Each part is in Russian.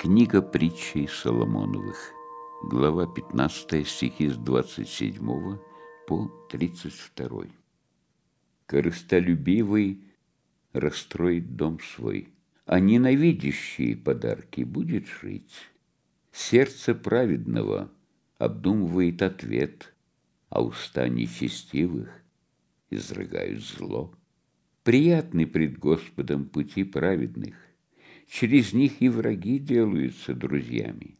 Книга притчей Соломоновых, глава 15, стихи с 27 по 32. Корыстолюбивый расстроит дом свой, а ненавидящие подарки будет жить. Сердце праведного обдумывает ответ, а уста нечестивых изрыгают зло. Приятны пред Господом пути праведных, через них и враги делаются друзьями.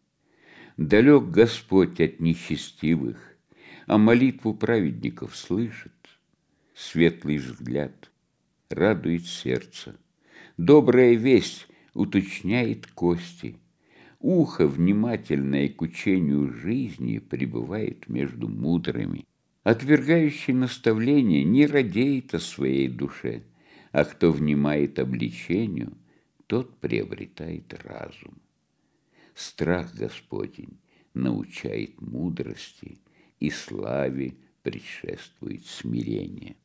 Далек Господь от нечестивых, а молитву праведников слышит. Светлый взгляд радует сердце. Добрая весть уточняет кости. Ухо, внимательное к учению жизни, пребывает между мудрыми. Отвергающий наставление не радеет о своей душе, а кто внимает обличению – тот приобретает разум. Страх Господень научает мудрости, и славе предшествует смирение.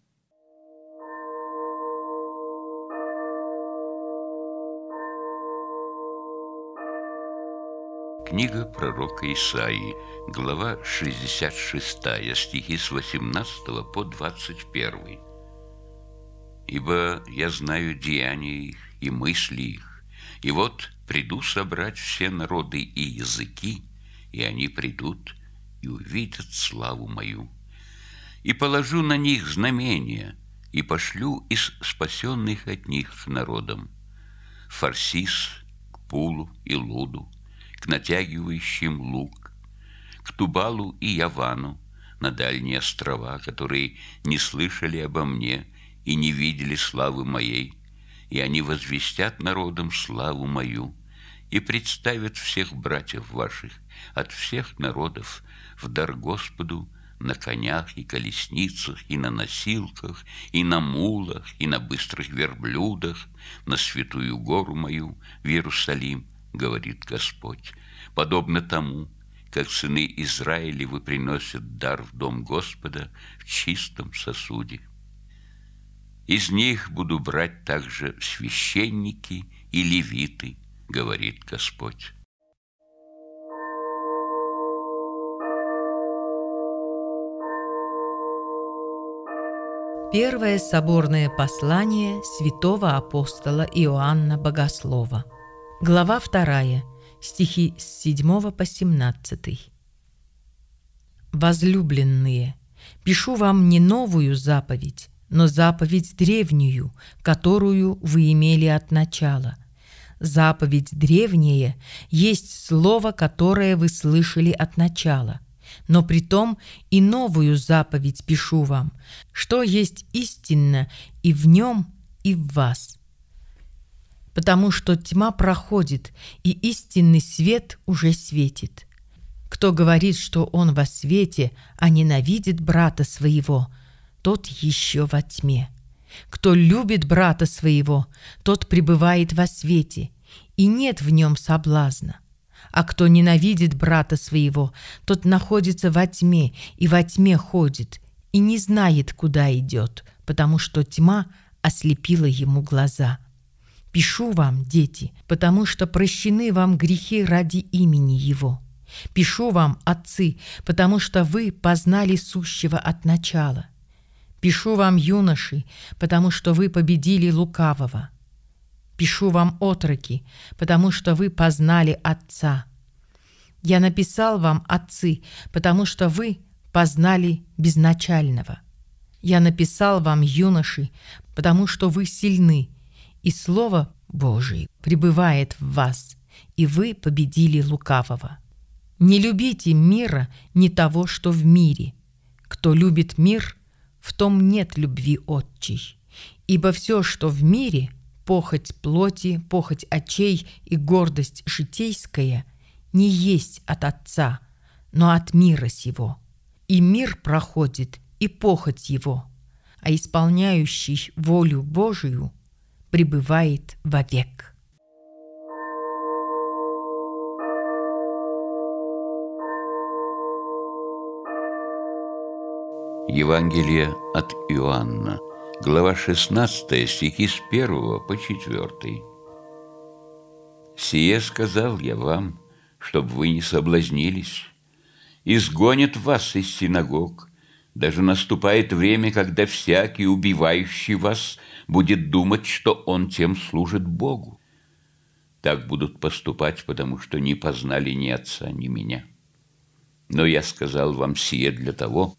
Книга пророка Исаии, глава 66, стихи с 18 по 21. «Ибо я знаю деяния их, и мысли их. И вот приду собрать все народы и языки, и они придут и увидят славу мою. И положу на них знамения, и пошлю из спасенных от них к народам. Фарсис, к Пулу и Луду, к натягивающим лук, к Тубалу и Явану, на дальние острова, которые не слышали обо мне и не видели славы моей, и они возвестят народам славу мою и представят всех братьев ваших от всех народов в дар Господу на конях и колесницах, и на носилках, и на мулах, и на быстрых верблюдах, на святую гору мою в Иерусалим, говорит Господь, подобно тому, как сыны Израилевы приносят дар в дом Господа в чистом сосуде. Из них буду брать также священники и левиты, говорит Господь. Первое соборное послание святого апостола Иоанна Богослова. Глава 2. Стихи с 7 по 17. Возлюбленные, пишу вам не новую заповедь, но заповедь древнюю, которую вы имели от начала. Заповедь древняя есть слово, которое вы слышали от начала. Но при том и новую заповедь пишу вам, что есть истинно и в нем, и в вас. Потому что тьма проходит, и истинный свет уже светит. Кто говорит, что он во свете, а ненавидит брата своего – тот еще во тьме. Кто любит брата своего, тот пребывает во свете, и нет в нем соблазна. А кто ненавидит брата своего, тот находится во тьме и во тьме ходит, и не знает, куда идет, потому что тьма ослепила ему глаза. Пишу вам, дети, потому что прощены вам грехи ради имени Его. Пишу вам, отцы, потому что вы познали сущего от начала. Пишу вам, юноши, потому что вы победили лукавого. Пишу вам, отроки, потому что вы познали Отца. Я написал вам, отцы, потому что вы познали безначального. Я написал вам, юноши, потому что вы сильны, и Слово Божие пребывает в вас, и вы победили лукавого. Не любите мира, не того, что в мире. Кто любит мир – в том нет любви отчей. Ибо все, что в мире, похоть плоти, похоть очей и гордость житейская, не есть от Отца, но от мира сего. И мир проходит, и похоть его, а исполняющий волю Божию пребывает вовек. Евангелие от Иоанна, глава 16, стихи с 1 по 4. «Сие сказал я вам, чтобы вы не соблазнились. Изгонят вас из синагог. Даже наступает время, когда всякий, убивающий вас, будет думать, что он тем служит Богу. Так будут поступать, потому что не познали ни отца, ни меня. Но я сказал вам сие для того,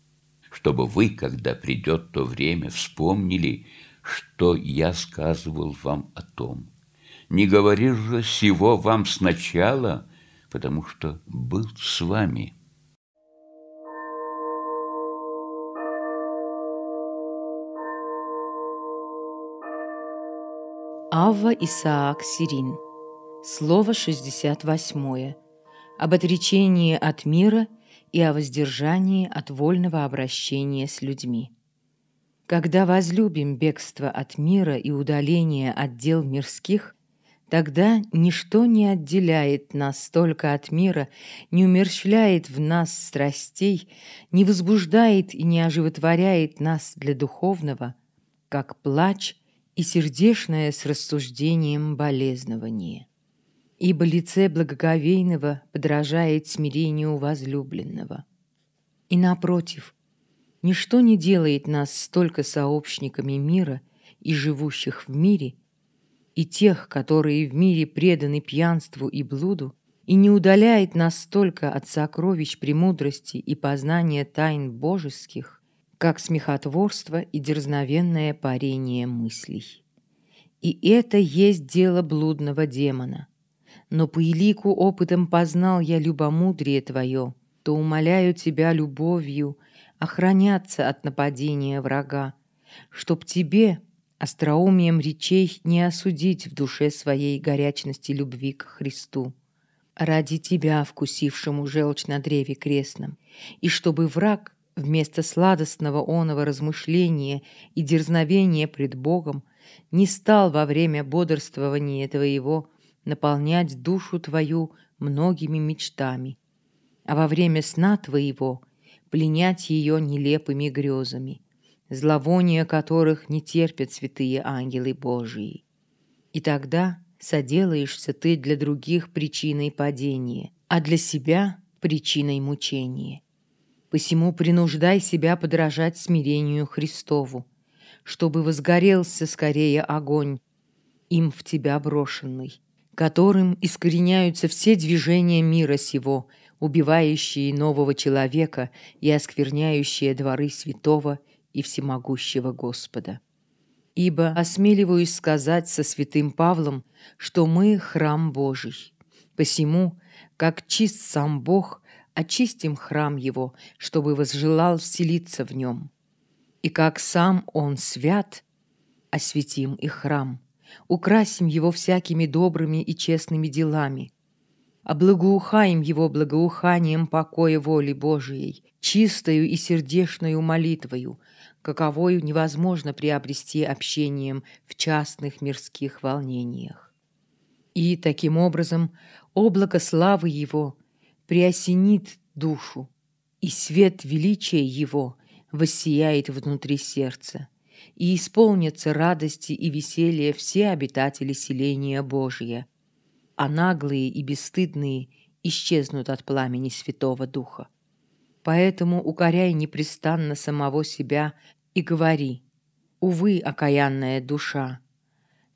чтобы вы, когда придет то время, вспомнили, что я сказывал вам о том. Не говорил же сего вам сначала, потому что был с вами». Авва Исаак Сирин. Слово 68. Об отречении от мира – и о воздержании от вольного обращения с людьми. Когда возлюбим бегство от мира и удаление от дел мирских, тогда ничто не отделяет нас столько от мира, не умерщвляет в нас страстей, не возбуждает и не оживотворяет нас для духовного, как плач и сердечное с рассуждением болезнование ибо лице благоговейного подражает смирению возлюбленного. И напротив, ничто не делает нас столько сообщниками мира и живущих в мире, и тех, которые в мире преданы пьянству и блуду, и не удаляет нас столько от сокровищ премудрости и познания тайн божеских, как смехотворство и дерзновенное парение мыслей. И это есть дело блудного демона — но по елику опытом познал я любомудрие твое, то умоляю тебя любовью охраняться от нападения врага, чтоб тебе остроумием речей не осудить в душе своей горячности любви к Христу. Ради тебя, вкусившему желчь на древе крестном, и чтобы враг вместо сладостного оного размышления и дерзновения пред Богом не стал во время бодрствования твоего наполнять душу твою многими мечтами, а во время сна твоего пленять ее нелепыми грезами, зловония которых не терпят святые ангелы Божии. И тогда соделаешься ты для других причиной падения, а для себя — причиной мучения. Посему принуждай себя подражать смирению Христову, чтобы возгорелся скорее огонь, им в тебя брошенный, которым искореняются все движения мира сего, убивающие нового человека и оскверняющие дворы святого и всемогущего Господа. Ибо осмеливаюсь сказать со святым Павлом, что мы храм Божий. Посему, как чист сам Бог, очистим храм его, чтобы возжелал вселиться в нем. И как сам он свят, осветим и храм украсим его всякими добрыми и честными делами. Облагоухаем его благоуханием покоя воли Божией, чистою и сердечною молитвою, каковою невозможно приобрести общением в частных мирских волнениях. И, таким образом, облако славы его приосенит душу, и свет величия его воссияет внутри сердца и исполнятся радости и веселья все обитатели селения Божия, а наглые и бесстыдные исчезнут от пламени Святого Духа. Поэтому укоряй непрестанно самого себя и говори, «Увы, окаянная душа,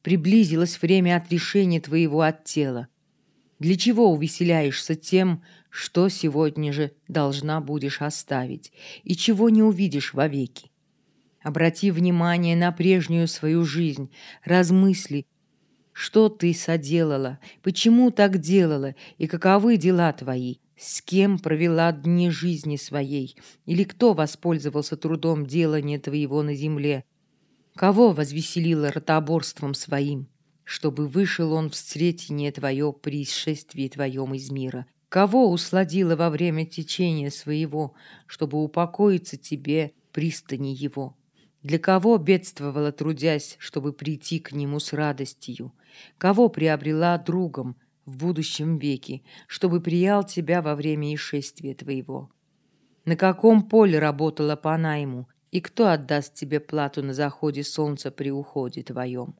приблизилось время отрешения твоего от тела. Для чего увеселяешься тем, что сегодня же должна будешь оставить, и чего не увидишь вовеки? Обрати внимание на прежнюю свою жизнь, размысли, что ты соделала, почему так делала и каковы дела твои, с кем провела дни жизни своей или кто воспользовался трудом делания твоего на земле, кого возвеселила ротоборством своим, чтобы вышел он в встретение твое при исшествии твоем из мира, кого усладила во время течения своего, чтобы упокоиться тебе пристани его». Для кого бедствовала, трудясь, чтобы прийти к нему с радостью? Кого приобрела другом в будущем веке, чтобы приял тебя во время ишествия твоего? На каком поле работала по найму, и кто отдаст тебе плату на заходе солнца при уходе твоем?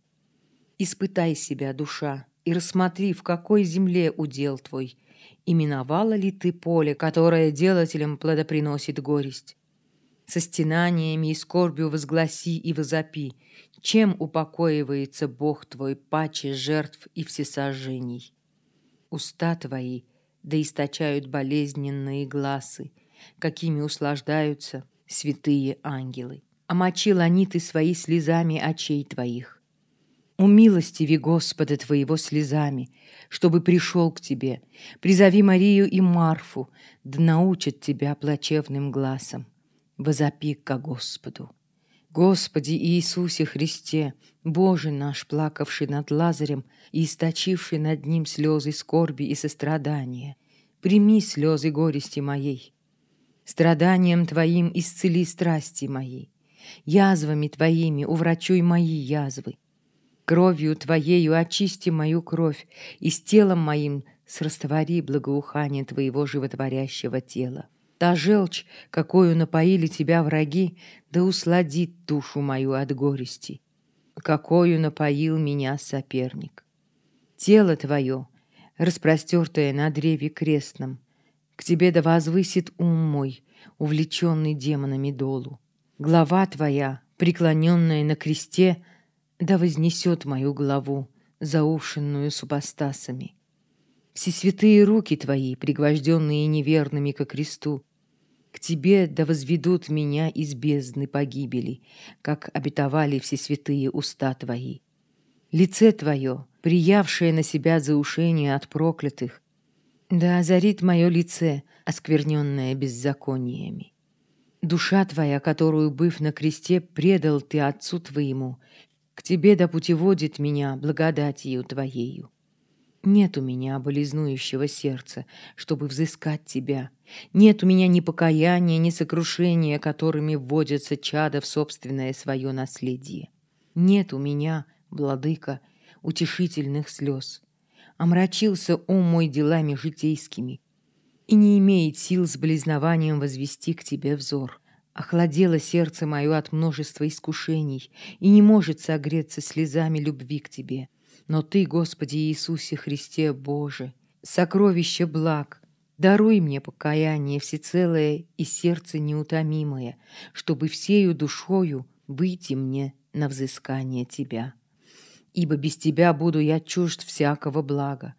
Испытай себя, душа, и рассмотри, в какой земле удел твой, именовала ли ты поле, которое делателем плодоприносит горесть, со стенаниями и скорбью возгласи и возопи, чем упокоивается Бог твой паче жертв и всесожжений. Уста твои да источают болезненные гласы, какими услаждаются святые ангелы. Омочил они ты свои слезами очей твоих. Умилостиви Господа твоего слезами, чтобы пришел к тебе. Призови Марию и Марфу, да научат тебя плачевным глазом возопи ко Господу. Господи Иисусе Христе, Боже наш, плакавший над Лазарем и источивший над ним слезы скорби и сострадания, прими слезы горести моей. Страданием Твоим исцели страсти мои, язвами Твоими уврачуй мои язвы. Кровью Твоею очисти мою кровь, и с телом моим сраствори благоухание Твоего животворящего тела. Та желчь, какую напоили тебя враги, да усладит душу мою от горести, какую напоил меня соперник. Тело твое, распростертое на древе крестном, к тебе да возвысит ум мой, увлеченный демонами долу. Глава твоя, преклоненная на кресте, да вознесет мою главу, заушенную супостасами. святые руки твои, пригвожденные неверными ко кресту, к тебе да возведут меня из бездны погибели, как обетовали все святые уста твои. Лице твое, приявшее на себя заушение от проклятых, да озарит мое лице, оскверненное беззакониями. Душа твоя, которую, быв на кресте, предал ты отцу твоему, к тебе да путеводит меня благодатью твоею. Нет у меня болезнующего сердца, чтобы взыскать тебя. Нет у меня ни покаяния, ни сокрушения, которыми вводятся чада в собственное свое наследие. Нет у меня, владыка, утешительных слез. Омрачился ум мой делами житейскими и не имеет сил с близнованием возвести к тебе взор. Охладело сердце мое от множества искушений и не может согреться слезами любви к тебе» Но Ты, Господи Иисусе Христе Боже, сокровище благ, даруй мне покаяние всецелое и сердце неутомимое, чтобы всею душою выйти мне на взыскание Тебя. Ибо без Тебя буду я чужд всякого блага.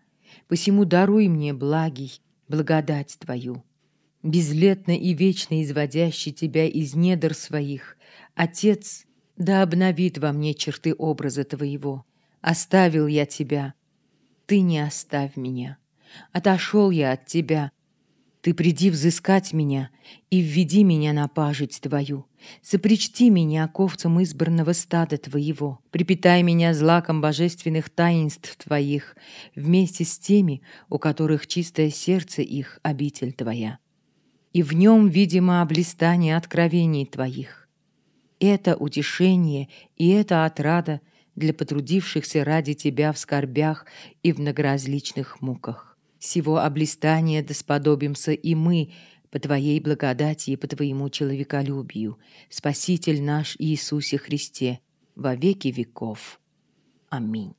Посему даруй мне, благий, благодать Твою. Безлетно и вечно изводящий Тебя из недр своих, Отец, да обновит во мне черты образа Твоего, Оставил я тебя. Ты не оставь меня. Отошел я от тебя. Ты приди взыскать меня и введи меня на пажить твою. Сопричти меня ковцам избранного стада твоего. Припитай меня злаком божественных таинств твоих, вместе с теми, у которых чистое сердце их обитель твоя. И в нем, видимо, облистание откровений твоих. Это утешение и это отрада для потрудившихся ради тебя в скорбях и в многоразличных муках. Сего облистания досподобимся и мы, по Твоей благодати и по Твоему человеколюбию, Спаситель наш Иисусе Христе, во веки веков. Аминь.